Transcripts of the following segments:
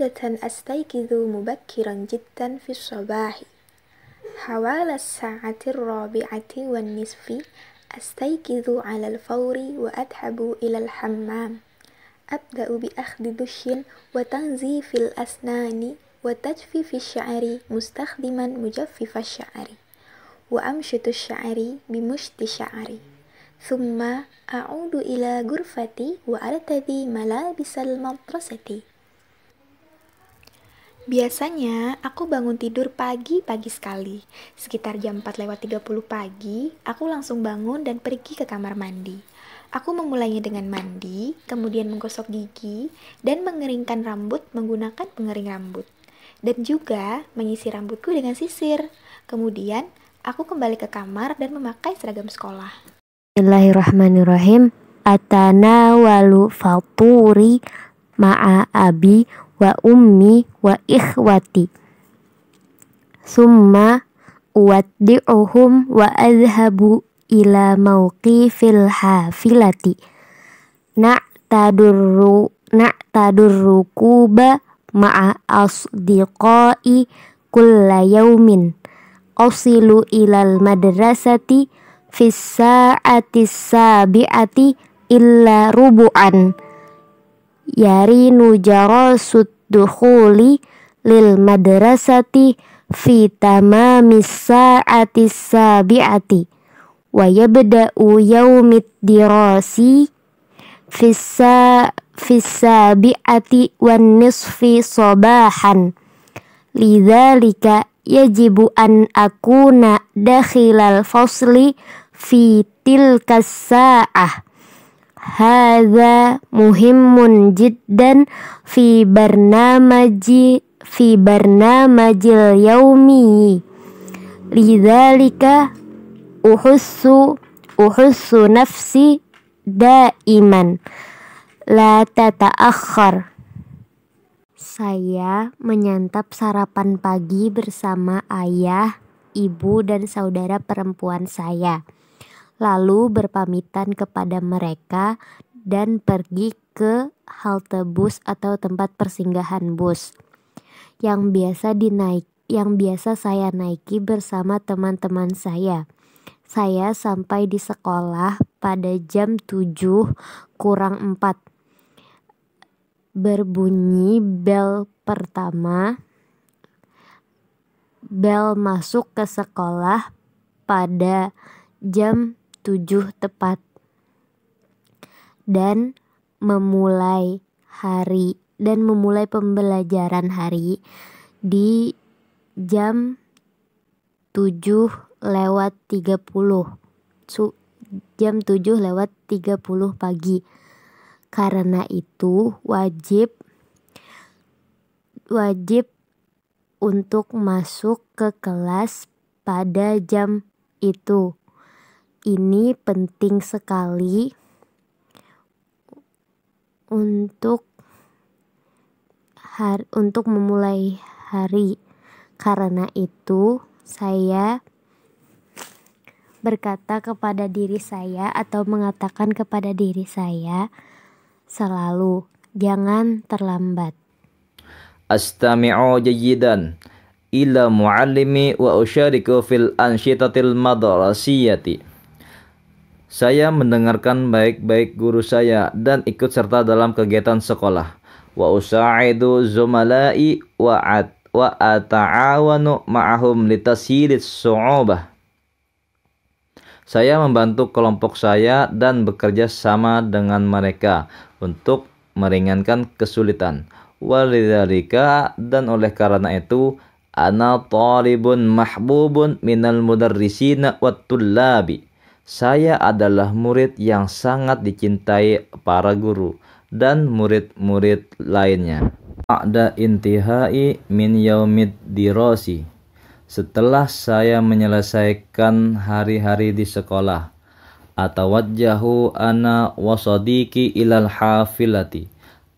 عادة أستيقظ مبكرا جدا في الصباح حوالي الساعة الرابعة والنصف أستيقظ على الفور وأذهب إلى الحمام أبدأ بأخذ دش وتنظيف الأسنان وتجفيف الشعر مستخدما مجفف الشعر وأمشط الشعر بمشط شعري ثم أعود إلى غرفتي وأرتدي ملابس المدرسة Biasanya aku bangun tidur pagi-pagi sekali. Sekitar jam 4 lewat 30 pagi, aku langsung bangun dan pergi ke kamar mandi. Aku memulainya dengan mandi, kemudian menggosok gigi, dan mengeringkan rambut menggunakan pengering rambut. Dan juga menyisir rambutku dengan sisir. Kemudian, aku kembali ke kamar dan memakai seragam sekolah. Bismillahirrahmanirrahim. walu faturi ma'a abi wa ummi wa ikhwati summa uwaddi'uhum wa adhabu ila fil hafilati na'tadurru na'tadurrukuba ma'a asdiqai kulla yaumin asilu ilal madrasati fis sa'ati sabi'ati illa rubu'an Yari nu jarasud sudduhuli lil madrasati fi waya beda sabi'ati wa yabda'u yaumid dirasi fissa bi'ati wan nisfi lika ya jibu an akuna dakhilal fosli fi tilkas sa'ah Hadza muhimun jiddan fi barnamaji fi barnamajil yaumi. Lidzalika uhussu uhussu nafsi daiman la tata'akhkhar. Saya menyantap sarapan pagi bersama ayah, ibu, dan saudara perempuan saya lalu berpamitan kepada mereka dan pergi ke halte bus atau tempat persinggahan bus yang biasa dinaik yang biasa saya naiki bersama teman-teman saya. Saya sampai di sekolah pada jam 7 kurang 4. Berbunyi bel pertama. Bel masuk ke sekolah pada jam tujuh tepat dan memulai hari dan memulai pembelajaran hari di jam 7 lewat 30 Su jam 7 lewat 30 pagi karena itu wajib wajib untuk masuk ke kelas pada jam itu ini penting sekali untuk hari, untuk memulai hari. Karena itu, saya berkata kepada diri saya atau mengatakan kepada diri saya selalu jangan terlambat. Astami'u jayidan ila muallimi wa usyariku fil anshitatil madrasiyati. Saya mendengarkan baik-baik guru saya dan ikut serta dalam kegiatan sekolah. Wa usa'idu zumalai wa at wa ata'awanu ma'ahum litasyilis su'ubah. Saya membantu kelompok saya dan bekerja sama dengan mereka untuk meringankan kesulitan. Walidarika dan oleh karena itu ana talibun mahbubun minal mudarrisina wat tullabi. Saya adalah murid yang sangat dicintai para guru dan murid-murid lainnya. Ada intihai min yaumid dirosi. Setelah saya menyelesaikan hari-hari di sekolah, atawajjahu ana wasadiki ilal hafilati.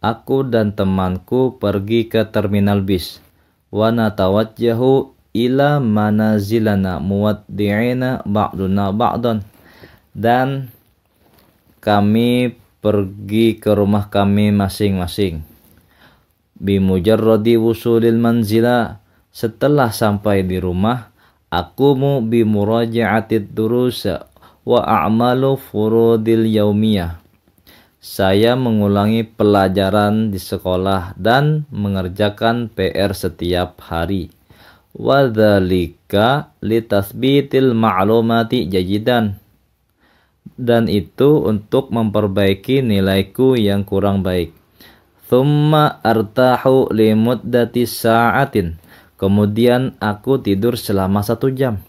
Aku dan temanku pergi ke terminal bis. Wana natawajjahu ila manazilana muwaddi'ina ba'duna ba'dan dan kami pergi ke rumah kami masing-masing. Bimujarrodi wusulil manzila setelah sampai di rumah aku mu bimurajaatid durus wa a'malu furudil yaumiyah. Saya mengulangi pelajaran di sekolah dan mengerjakan PR setiap hari. Wadhalika litasbitil ma'lumati jajidan dan itu untuk memperbaiki nilaiku yang kurang baik. Thumma artahu limuddati sa'atin. Kemudian aku tidur selama satu jam.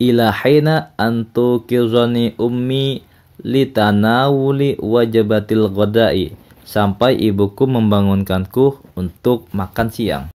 Ilahina antu kizoni ummi litanawuli wajabatil godai. Sampai ibuku membangunkanku untuk makan siang.